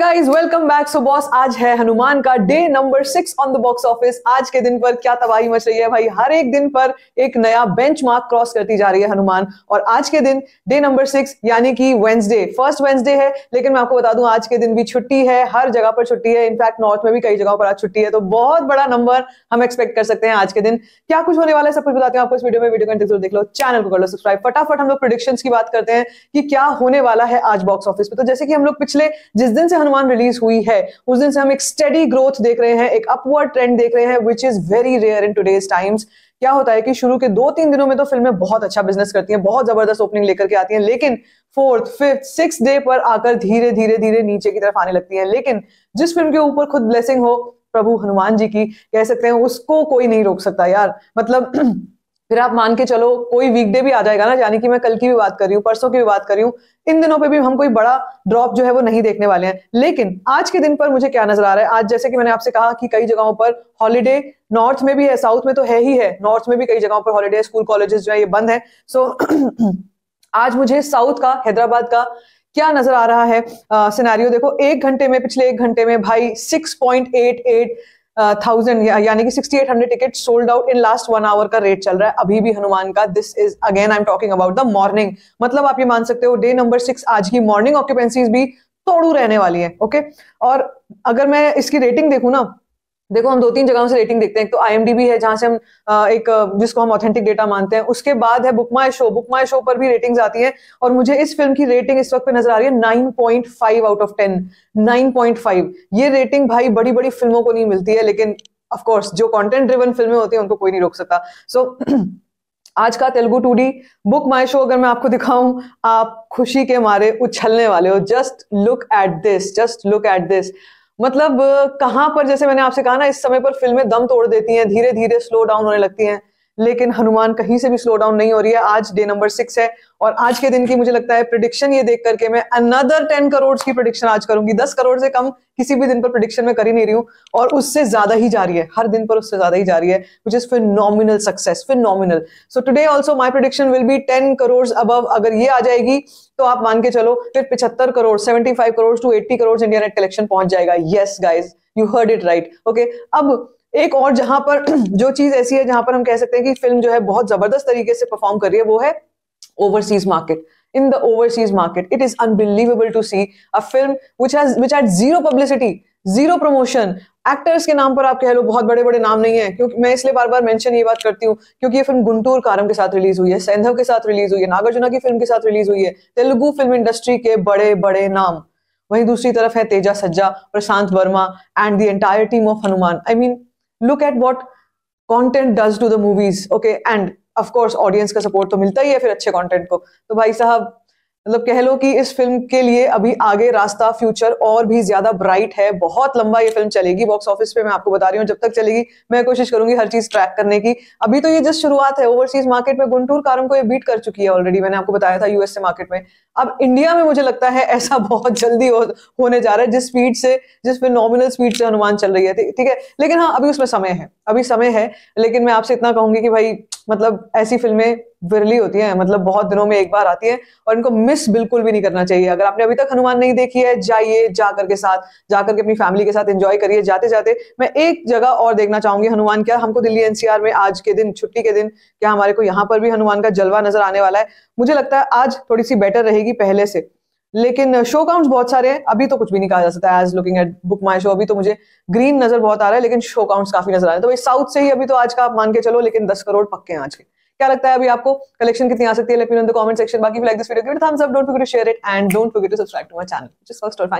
Guys welcome back so boss आज है हनुमान का day number six on the box office आज के दिन पर क्या तबाही मच रही है भाई हर एक दिन पर एक नया बेंचमार्क क्रॉस करती जा रही है हनुमान और आज के दिन डे नंबर सिक्स यानी कि वेंसडे फर्स्ट वेंसडे है लेकिन मैं आपको बता दूं आज के दिन भी छुट्टी है हर जगह पर छुट्टी है इनफैक्ट नॉर्थ में भी कई जगहों पर आज छुट्टी है तो बहुत बड़ा नंबर हम एक्सपेक्ट कर सकते हैं आज के दिन क्या कुछ होने वाला है सब कुछ बताते हैं आपको इस वीडियो में वीडियो कंटेक्ट देख लो चैनल को कर लो सब्सक्राइब फटाफट हम लोग प्रोडिक्शन की बात करते हैं कि क्या होने वाला है आज बॉक्स ऑफिस में तो जैसे कि हम लोग पिछले जिस दिन से वन रिलीज हुई है उस दिन से हम एक स्टेडी ग्रोथ देख रहे हैं एक अपवर्ड ट्रेंड देख रहे हैं which is very rare in today's times क्या होता है कि शुरू के दो तीन दिनों में तो फिल्में बहुत अच्छा बिजनेस करती हैं बहुत जबरदस्त ओपनिंग लेकर के आती हैं लेकिन फोर्थ फिफ्थ सिक्स डे पर आकर धीरे धीरे धीरे नीचे की तरफ आने लगती हैं लेकिन जिस फिल्म के ऊपर खुद ब्लेसिंग हो प्रभु हनुमान जी की कह सकते हैं उसको कोई नहीं रोक सकता यार मतलब फिर आप मान के चलो कोई वीकडे भी आ जाएगा ना यानी कि मैं कल की भी बात कर रही हूँ परसों की भी बात कर रही हूँ इन दिनों पे भी हम कोई बड़ा ड्रॉप जो है वो नहीं देखने वाले हैं लेकिन आज के दिन पर मुझे क्या नजर आ रहा है आज जैसे कि मैंने आपसे कहा कि कई जगहों पर हॉलीडे नॉर्थ में भी है साउथ में तो है ही है नॉर्थ में भी कई जगहों पर हॉलीडे स्कूल कॉलेजेस जो है ये बंद है सो आज मुझे साउथ का हैदराबाद का क्या नजर आ रहा है सिनेरियो देखो एक घंटे में पिछले एक घंटे में भाई six point eight eight thousand यानी कि sixty eight hundred ticket sold out in last one hour का रेट चल रहा है अभी भी हनुमान का this is again I am talking about the morning मतलब आप ये मान सकते हो डे नंबर सिक्स आज की मॉर्निंग ऑक्यूपेंसीज भी तोड़ू रहने वाली है ओके okay? और अगर मैं इसकी रेटिंग देखू ना देखो हम दो तीन जगहों से रेटिंग देखते हैं एक तो आई है जहां से हम एक जिसको हम ऑथेंटिक डेटा मानते हैं उसके बाद है बुक शो बुक शो पर भी रेटिंग्स आती हैं और मुझे इस फिल्म की रेटिंग इस वक्त पे नजर आ रही है 9.5 आउट ऑफ 10 9.5 ये रेटिंग भाई बड़ी बड़ी फिल्मों को नहीं मिलती है लेकिन ऑफकोर्स जो कॉन्टेंट ड्रिवन फिल्में होती हैं उनको कोई नहीं रोक सकता सो so, आज का Telugu two D book my show अगर मैं आपको दिखाऊं आप खुशी के मारे उछलने वाले हो just look at this just look at this मतलब कहाँ पर जैसे मैंने आपसे कहा ना इस समय पर फिल्में दम तोड़ देती हैं धीरे धीरे स्लो डाउन होने लगती हैं लेकिन हनुमान कहीं से भी स्लो डाउन नहीं हो रही है आज डे नंबर सिक्स है और आज के दिन की मुझे लगता है प्रिडिक्शन ये देख करके मैं अनदर टेन करोड़ की प्रिडिक्शन आज करूंगी दस करोड़ से कम किसी भी दिन पर प्रिडिक्शन में कर ही नहीं रही हूं और उससे ज्यादा ही जा रही है हर दिन पर उससे ज्यादा ही जा रही है विच इज फिर नॉमिनल सक्सेस फिर nominal so today also my prediction will be ten crore above अगर ये आ जाएगी तो आप मान के चलो फिर पिछहत्तर crore seventy five crore to eighty crore India net collection पहुंच जाएगा yes guys you heard it right okay अब एक और जहां पर जो चीज ऐसी है जहां पर हम कह सकते हैं कि फिल्म जो है बहुत जबरदस्त तरीके से परफॉर्म कर रही है वो है overseas market in the overseas market it is unbelievable to see a film which has which had zero publicity zero promotion actors के नाम पर आप कह लो बहुत बड़े बड़े नाम नहीं है क्योंकि मैं इसलिए बार बार मेंशन ये बात करती हूँ क्योंकि ये फिल्म गुंटूर कारम के साथ रिलीज हुई है सैंधव के साथ रिलीज हुई है नागार्जुना की फिल्म के साथ रिलीज हुई है तेलुगु फिल्म इंडस्ट्री के बड़े बड़े नाम वहीं दूसरी तरफ है Teja Sajja Prashant Varma and the entire team of Hanuman I mean look at what content does to the movies okay and of course audience का सपोर्ट तो मिलता ही है फिर अच्छे कॉन्टेंट को तो भाई साहब मतलब कह लो कि इस फिल्म के लिए अभी आगे रास्ता फ्यूचर और भी ज्यादा ब्राइट है बहुत लंबा ये फिल्म चलेगी बॉक्स ऑफिस पे मैं आपको बता रही हूँ जब तक चलेगी मैं कोशिश करूंगी हर चीज ट्रैक करने की अभी तो ये जस्ट शुरुआत है ओवरसीज मार्केट में गुंटूर कारम को ये बीट कर चुकी है ऑलरेडी मैंने आपको बताया था यूएसए मार्केट में अब इंडिया में मुझे लगता है ऐसा बहुत जल्दी हो, होने जा रहा है जिस स्पीड से जिस नॉमिनल स्पीड से हनुमान चल रही है ठीक है लेकिन हाँ अभी उसमें समय है अभी समय है लेकिन मैं आपसे इतना कहूंगी कि भाई मतलब ऐसी फिल्में विरली होती हैं मतलब बहुत दिनों में एक बार आती है और इनको मिस बिल्कुल भी नहीं करना चाहिए अगर आपने अभी तक हनुमान नहीं देखी है जाइए जाकर के साथ जाकर के अपनी फैमिली के साथ एंजॉय करिए जाते जाते मैं एक जगह और देखना चाहूंगी हनुमान क्या हमको दिल्ली एनसीआर में आज के दिन छुट्टी के दिन क्या हमारे को यहाँ पर भी हनुमान का जलवा नजर आने वाला है मुझे लगता है आज थोड़ी सी बेटर रहेगी पहले से लेकिन शो काउंट्स बहुत सारे हैं अभी तो कुछ भी नहीं कहा जा सकता as looking at book my show अभी तो मुझे ग्रीन नजर बहुत आ रहा है लेकिन शो काउंट्स काफी नजर आ रहे हैं तो भाई साउथ से ही अभी तो आज का आप मान के चलो लेकिन दस करोड़ पक्के हैं आज के क्या लगता है अभी आपको कलेक्शन कितनी आ सकती है लेकिन कॉमेंट कमेंट सेक्शन बाकी like this video don't to share it and don't forget to subscribe to my channel first और